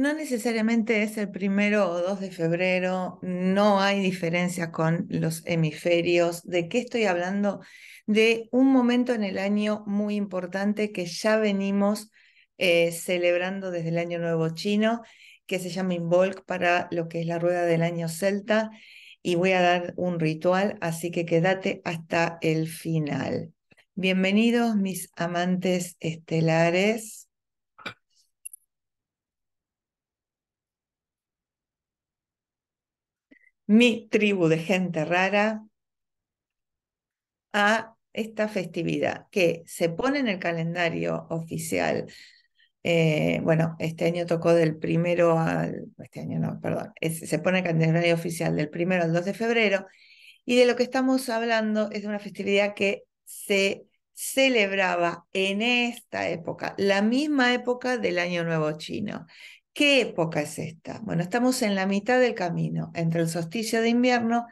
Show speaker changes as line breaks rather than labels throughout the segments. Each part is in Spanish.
No necesariamente es el primero o dos de febrero, no hay diferencia con los hemisferios. ¿De qué estoy hablando? De un momento en el año muy importante que ya venimos eh, celebrando desde el Año Nuevo Chino, que se llama Involk para lo que es la rueda del año celta, y voy a dar un ritual, así que quédate hasta el final. Bienvenidos mis amantes estelares. mi tribu de gente rara a esta festividad que se pone en el calendario oficial. Eh, bueno, este año tocó del primero al, este año no, perdón, se pone en el calendario oficial del primero al 2 de febrero y de lo que estamos hablando es de una festividad que se celebraba en esta época, la misma época del Año Nuevo Chino. ¿Qué época es esta? Bueno, estamos en la mitad del camino, entre el solsticio de invierno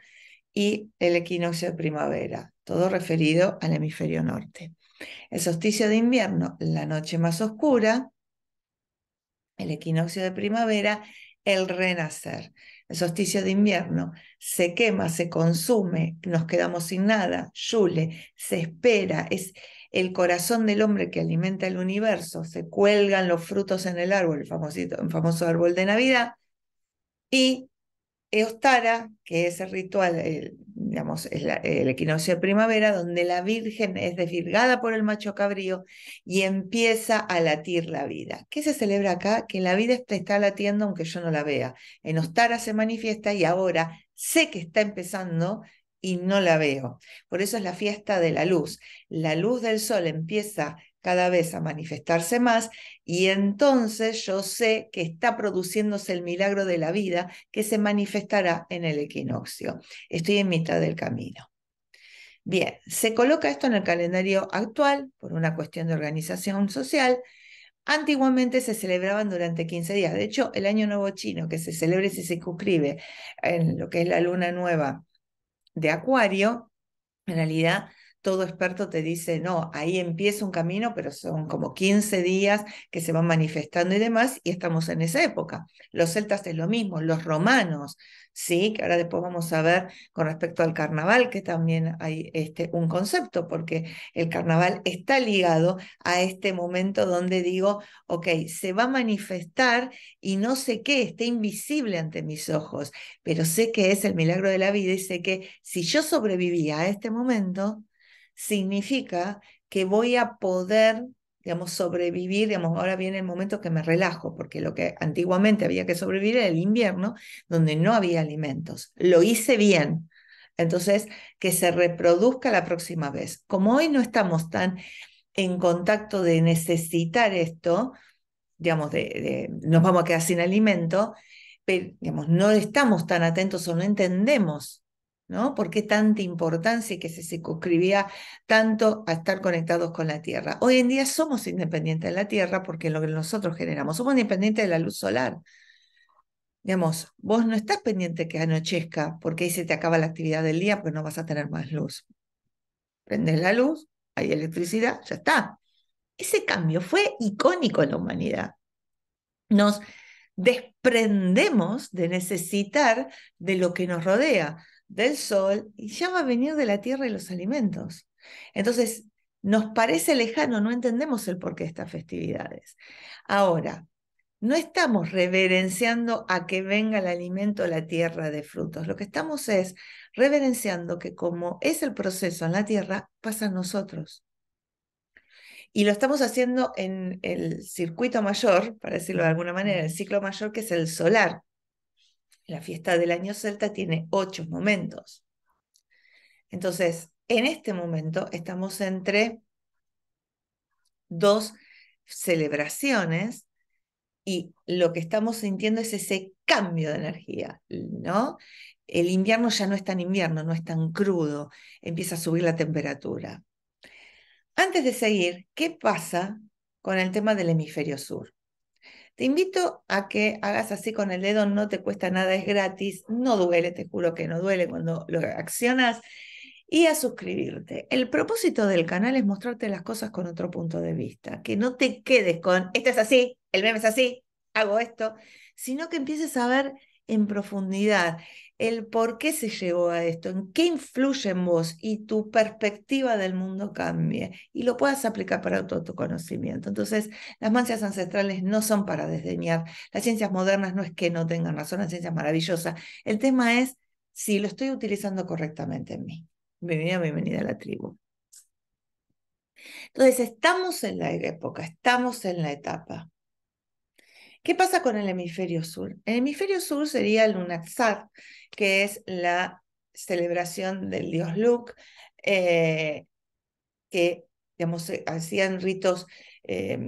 y el equinoccio de primavera, todo referido al hemisferio norte. El solsticio de invierno, la noche más oscura, el equinoccio de primavera, el renacer. El solsticio de invierno se quema, se consume, nos quedamos sin nada, yule, se espera, es, el corazón del hombre que alimenta el universo, se cuelgan los frutos en el árbol, el, famoso árbol de Navidad, y Eostara, que es el ritual, digamos, es el equinoccio de primavera, donde la Virgen es desvirgada por el macho cabrío y empieza a latir la vida. ¿Qué se celebra acá? Que la vida está latiendo aunque yo no la vea. En Ostara se manifiesta y ahora sé que está empezando y no la veo. Por eso es la fiesta de la luz. La luz del sol empieza cada vez a manifestarse más y entonces yo sé que está produciéndose el milagro de la vida que se manifestará en el equinoccio. Estoy en mitad del camino. Bien, se coloca esto en el calendario actual por una cuestión de organización social. Antiguamente se celebraban durante 15 días. De hecho, el Año Nuevo Chino, que se celebre y se circunscribe en lo que es la Luna Nueva de Acuario, en realidad todo experto te dice, no, ahí empieza un camino, pero son como 15 días que se van manifestando y demás, y estamos en esa época. Los celtas es lo mismo, los romanos ¿sí? que ahora después vamos a ver con respecto al carnaval, que también hay este, un concepto, porque el carnaval está ligado a este momento donde digo, ok, se va a manifestar y no sé qué, está invisible ante mis ojos, pero sé que es el milagro de la vida y sé que si yo sobrevivía a este momento, significa que voy a poder digamos, sobrevivir, digamos, ahora viene el momento que me relajo, porque lo que antiguamente había que sobrevivir era el invierno, donde no había alimentos. Lo hice bien. Entonces, que se reproduzca la próxima vez. Como hoy no estamos tan en contacto de necesitar esto, digamos, de, nos vamos a quedar sin alimento, pero, digamos, no estamos tan atentos o no entendemos ¿Por qué tanta importancia y que se suscribía tanto a estar conectados con la Tierra? Hoy en día somos independientes de la Tierra porque lo que nosotros generamos, somos independientes de la luz solar. Digamos, vos no estás pendiente que anochezca porque ahí se te acaba la actividad del día porque no vas a tener más luz. Prendes la luz, hay electricidad, ya está. Ese cambio fue icónico en la humanidad. Nos desprendemos de necesitar de lo que nos rodea del sol y ya va a venir de la tierra y los alimentos. Entonces, nos parece lejano, no entendemos el porqué de estas festividades. Ahora, no estamos reverenciando a que venga el alimento a la tierra de frutos. Lo que estamos es reverenciando que como es el proceso en la tierra, pasa nosotros. Y lo estamos haciendo en el circuito mayor, para decirlo de alguna manera, el ciclo mayor que es el solar la fiesta del año celta tiene ocho momentos. Entonces, en este momento estamos entre dos celebraciones y lo que estamos sintiendo es ese cambio de energía, ¿no? El invierno ya no es tan invierno, no es tan crudo, empieza a subir la temperatura. Antes de seguir, ¿qué pasa con el tema del hemisferio sur? Te invito a que hagas así con el dedo, no te cuesta nada, es gratis, no duele, te juro que no duele cuando lo accionas, y a suscribirte. El propósito del canal es mostrarte las cosas con otro punto de vista, que no te quedes con, esto es así, el meme es así, hago esto, sino que empieces a ver en profundidad el por qué se llegó a esto, en qué influye en vos y tu perspectiva del mundo cambie y lo puedas aplicar para tu conocimiento. Entonces, las manchas ancestrales no son para desdeñar, las ciencias modernas no es que no tengan razón, las ciencias maravillosas. El tema es si lo estoy utilizando correctamente en mí. Bienvenida, bienvenida a la tribu. Entonces, estamos en la época, estamos en la etapa. ¿Qué pasa con el hemisferio sur? El hemisferio sur sería el Lunatsat, que es la celebración del dios Luke, eh, que hacían ritos, eh,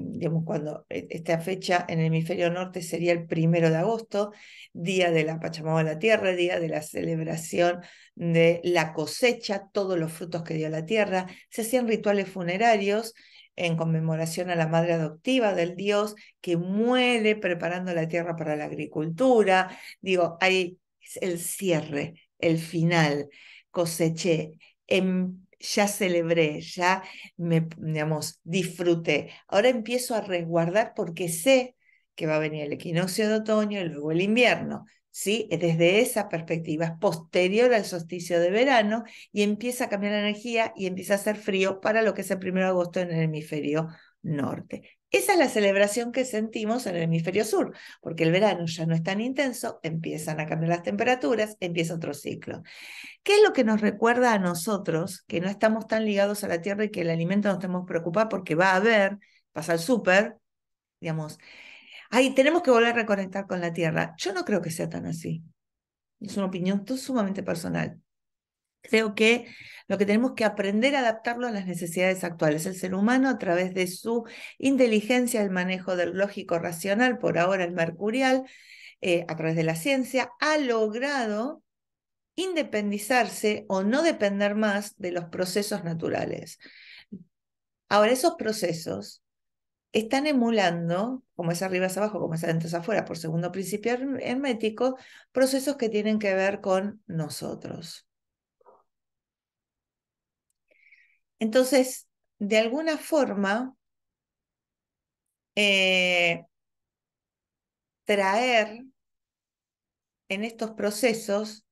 cuando e-, esta fecha en el hemisferio norte sería el primero de agosto, día de la Pachamama de la Tierra, día de la celebración de la cosecha, todos los frutos que dio la tierra, se hacían rituales funerarios en conmemoración a la madre adoptiva del dios que muere preparando la tierra para la agricultura. Digo, ahí es el cierre, el final. Coseché, em, ya celebré, ya me, digamos, disfruté. Ahora empiezo a resguardar porque sé que va a venir el equinoccio de otoño y luego el invierno. ¿sí? desde esa perspectiva, es posterior al solsticio de verano y empieza a cambiar la energía y empieza a hacer frío para lo que es el 1 de agosto en el hemisferio norte. Esa es la celebración que sentimos en el hemisferio sur, porque el verano ya no es tan intenso, empiezan a cambiar las temperaturas, empieza otro ciclo. ¿Qué es lo que nos recuerda a nosotros que no estamos tan ligados a la tierra y que el alimento nos tenemos que preocupar porque va a haber, pasa el súper, digamos, Ahí tenemos que volver a reconectar con la tierra. Yo no creo que sea tan así. Es una opinión sumamente personal. Creo que lo que tenemos que aprender es adaptarlo a las necesidades actuales. El ser humano a través de su inteligencia, el manejo del lógico racional, por ahora el mercurial, eh, a través de la ciencia, ha logrado independizarse o no depender más de los procesos naturales. Ahora, esos procesos están emulando, como es arriba es abajo, como es adentro es afuera, por segundo principio hermético, procesos que tienen que ver con nosotros. Entonces, de alguna forma, eh, traer en estos procesos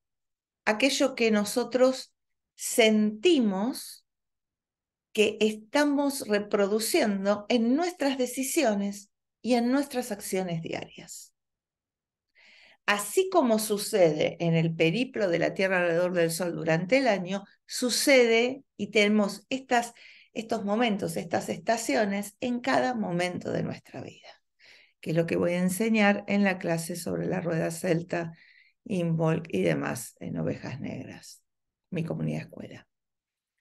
aquello que nosotros sentimos que estamos reproduciendo en nuestras decisiones y en nuestras acciones diarias. Así como sucede en el periplo de la Tierra alrededor del Sol durante el año, sucede y tenemos estas, estos momentos, estas estaciones en cada momento de nuestra vida, que es lo que voy a enseñar en la clase sobre la rueda celta, Involk y demás en Ovejas Negras, mi comunidad escuela.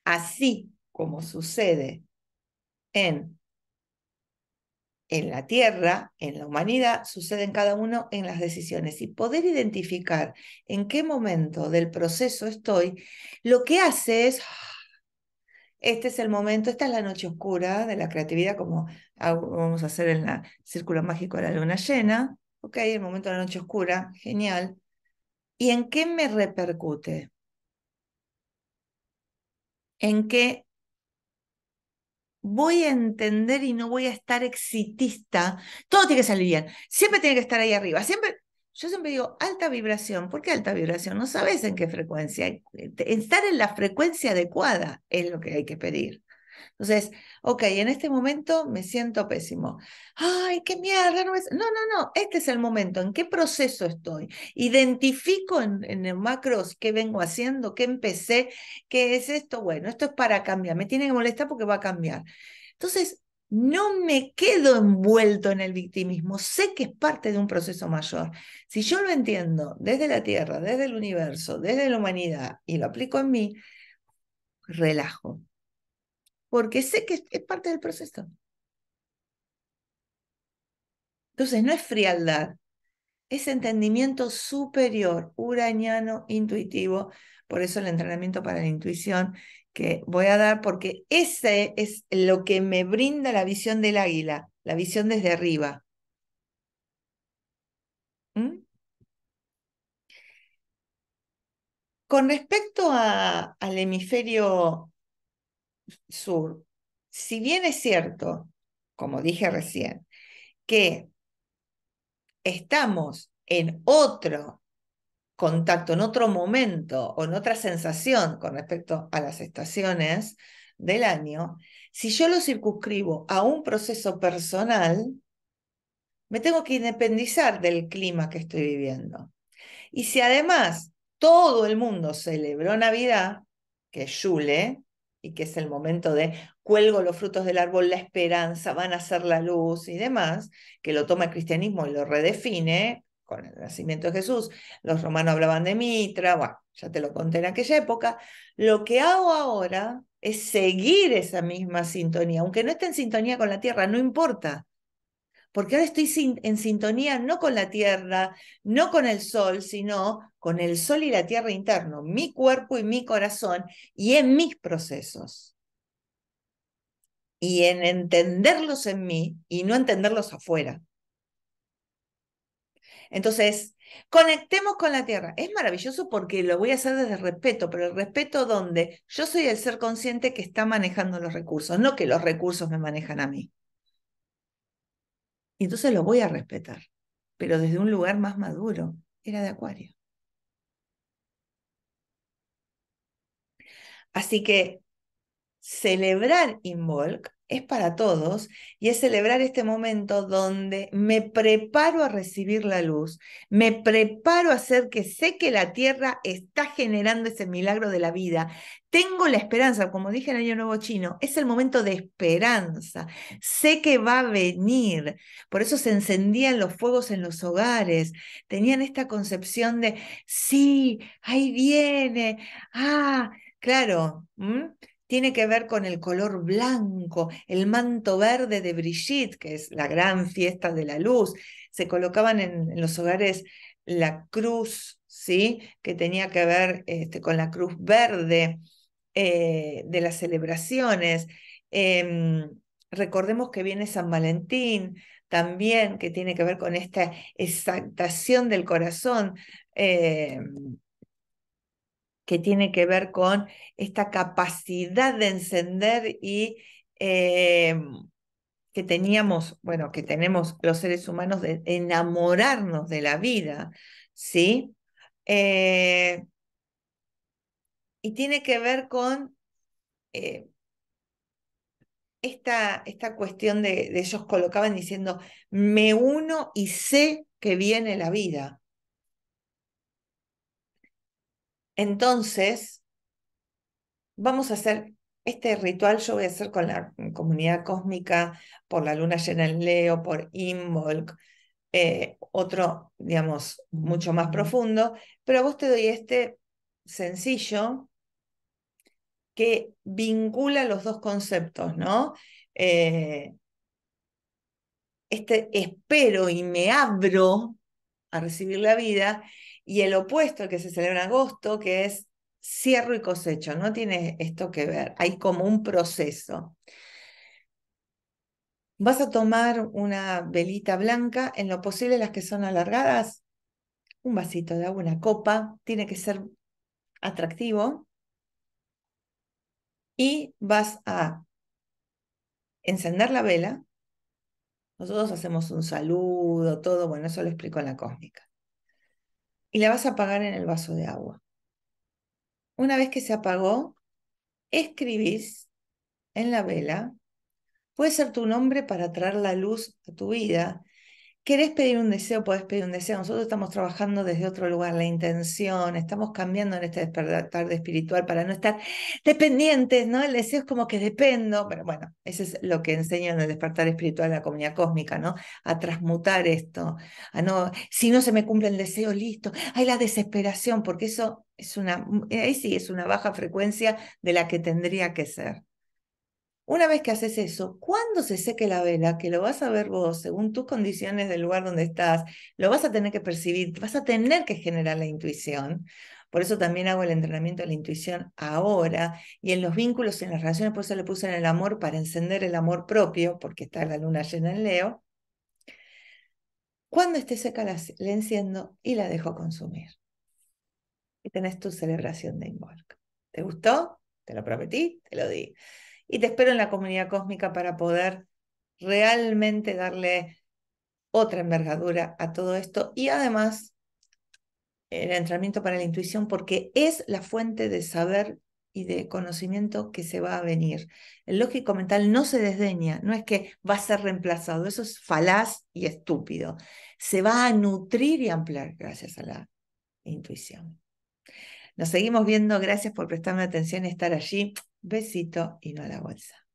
Así como sucede en, en la tierra, en la humanidad, sucede en cada uno en las decisiones. Y poder identificar en qué momento del proceso estoy, lo que hace es ah, este es el momento, esta es la noche oscura de la creatividad, como vamos a hacer en la Círculo Mágico de la Luna Llena. Ok, el momento de la noche oscura, genial. ¿Y en qué me repercute? ¿En qué voy a entender y no voy a estar exitista. Todo tiene que salir bien. Siempre tiene que estar ahí arriba. Siempre, yo siempre digo alta vibración. ¿Por qué alta vibración? No sabes en qué frecuencia. Eh, estar en la frecuencia adecuada es lo que hay que pedir. Entonces, ok, en este momento me siento pésimo. Ay, qué mierda. No, no, no, este es el momento. ¿En qué proceso estoy? Identifico en, en el macros qué vengo haciendo, qué empecé, qué es esto. Bueno, esto es para cambiar. Me tiene que molestar porque va a cambiar. Entonces, no me quedo envuelto en el victimismo, sé que es parte de un proceso mayor. Si yo lo entiendo desde la Tierra, desde el universo, desde la humanidad y lo aplico en mí, relajo, porque sé que es parte del proceso. Entonces, no es frialdad, es entendimiento superior, uraniano, intuitivo. Por eso el entrenamiento para la intuición que voy a dar, porque ese es lo que me brinda la visión del águila, la visión desde arriba. ¿Mm? Con respecto al hemisferio si bien es cierto, como dije recién, que estamos en otro contacto, en otro momento o en otra sensación con respecto a las estaciones del año, si yo lo circunscribo a un proceso personal, me tengo que independizar del clima que estoy viviendo. Y si además todo el mundo celebró Navidad, que es Yule, y que es el momento de cuelgo los frutos del árbol, la esperanza, van a ser la luz y demás, que lo toma el cristianismo y lo redefine con el nacimiento de Jesús. Los romanos hablaban de Mitra, bueno, ya te lo conté en aquella época. Lo que hago ahora es seguir esa misma sintonía, aunque no esté en sintonía con la tierra, no importa porque ahora estoy en sintonía no con la tierra, no con el sol, sino con el sol y la tierra interno, mi cuerpo y mi corazón, y en mis procesos. Y en entenderlos en mí y no entenderlos afuera. Entonces, conectemos con la tierra. Es maravilloso porque lo voy a hacer desde respeto, pero el respeto donde yo soy el ser consciente que está manejando los recursos, no que los recursos me manejan a mí. Y entonces lo voy a respetar, pero desde un lugar más maduro. Era de Acuario. Así que celebrar Involk es para todos y es celebrar este momento donde me preparo a recibir la luz, me preparo a hacer que sé que la tierra está generando ese milagro de la vida. Tengo la esperanza, como dije en Año Nuevo Chino, es el momento de esperanza. Sé que va a venir. Por eso se encendían los fuegos en los hogares. Tenían esta concepción de, sí, ahí viene, ah, claro tiene que ver con el color blanco, el manto verde de Brigitte, que es la gran fiesta de la luz. Se colocaban en, los hogares la cruz, ¿sí? que tenía que ver este, con la cruz verde eh, de las celebraciones. Em, recordemos que viene San Valentín también, que tiene que ver con esta exaltación del corazón. Em, que tiene que ver con esta capacidad de encender y em, que teníamos, bueno, que tenemos los seres humanos de enamorarnos de la vida, ¿sí? Eh, y tiene que ver con eh, esta, esta, cuestión de ellos colocaban diciendo, me uno y sé que viene la vida. Entonces, vamos a hacer este ritual, yo voy a hacer con la comunidad cósmica, por la luna llena en Leo, por Involk, eh, otro, digamos, mucho más profundo, pero a vos te doy este sencillo que vincula los dos conceptos, ¿no? Eh, este espero y me abro a recibir la vida y el opuesto, que se celebra en agosto, que es cierro y cosecho, no tiene esto que ver, hay como un proceso. Vas a tomar una velita blanca, en lo posible las que son alargadas, un vasito de agua, una copa, tiene que ser atractivo. Y vas a encender la vela. Nosotros hacemos un saludo, todo, bueno, eso lo explico en la cósmica y la vas a apagar en el vaso de agua. Una vez que se apagó, escribís en la vela, puede ser tu nombre para traer la luz a tu vida querés pedir un deseo, podés pedir un deseo. Nosotros estamos trabajando desde otro lugar, la intención, estamos cambiando en este despertar espiritual para no estar dependientes, ¿no? El deseo es como que dependo, pero bueno, eso es lo que enseño en el despertar espiritual de la comunidad cósmica, ¿no? A transmutar esto, a no, si no se me cumple el deseo, listo. Hay la desesperación, porque eso es una, ahí sí es una baja frecuencia de la que tendría que ser. Una vez que haces eso, cuando se seque la vela, que lo vas a ver vos según tus condiciones del lugar donde estás, lo vas a tener que percibir, vas a tener que generar la intuición. Por eso también hago el entrenamiento de la intuición ahora y en los vínculos, y en las relaciones, por eso le puse en el amor para encender el amor propio, porque está la luna llena en Leo. Cuando esté seca, la, enciendo y la dejo consumir. Y tenés tu celebración de Involk. ¿Te gustó? Te lo prometí, te lo di. Y te espero en la comunidad cósmica para poder realmente darle otra envergadura a todo esto y además el entrenamiento para la intuición porque es la fuente de saber y de conocimiento que se va a venir. El lógico mental no se desdeña, no es que va a ser reemplazado, eso es falaz y estúpido. Se va a nutrir y ampliar gracias a la intuición. Nos seguimos viendo, gracias por prestarme atención y estar allí. Besito y no a la bolsa.